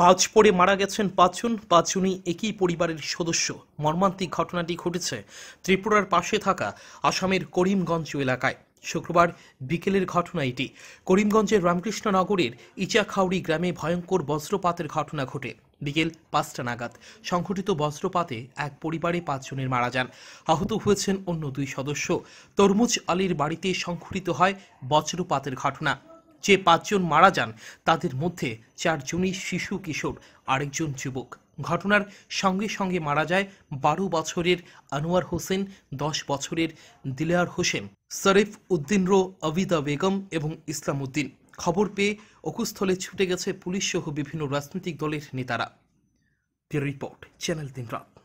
বাজ পড়ে মারা গেছেন পাঁচজন পাঁচজনই একই পরিবারের সদস্য মর্মান্তিক ঘটনাটি ঘটেছে ত্রিপুরার পাশে থাকা আসামের করিমগঞ্জ এলাকায় শুক্রবার বিকেলের ঘটনা এটি করিমগঞ্জের রামকৃষ্ণনগরের ইচাখাউড়ি গ্রামে ভয়ঙ্কর বজ্রপাতের ঘটনা ঘটে বিকেল পাঁচটা নাগাদ সংঘটিত বজ্রপাতে এক পরিবারে পাঁচজনের মারা যান আহত হয়েছেন অন্য দুই সদস্য তরমুজ আলীর বাড়িতে সংঘটিত হয় বজ্রপাতের ঘটনা যে পাঁচজন মারা যান তাদের মধ্যে চারজনই শিশু কিশোর আরেকজন যুবক ঘটনার সঙ্গে সঙ্গে মারা যায় বারো বছরের আনোয়ার হোসেন দশ বছরের দিলার হোসেন শরীফ রো আবিদা বেগম এবং ইসলাম উদ্দিন খবর পেয়ে অকুস্থলে ছুটে গেছে পুলিশ সহ বিভিন্ন রাজনৈতিক দলের নেতারা রিপোর্ট চ্যানেল দিনরাত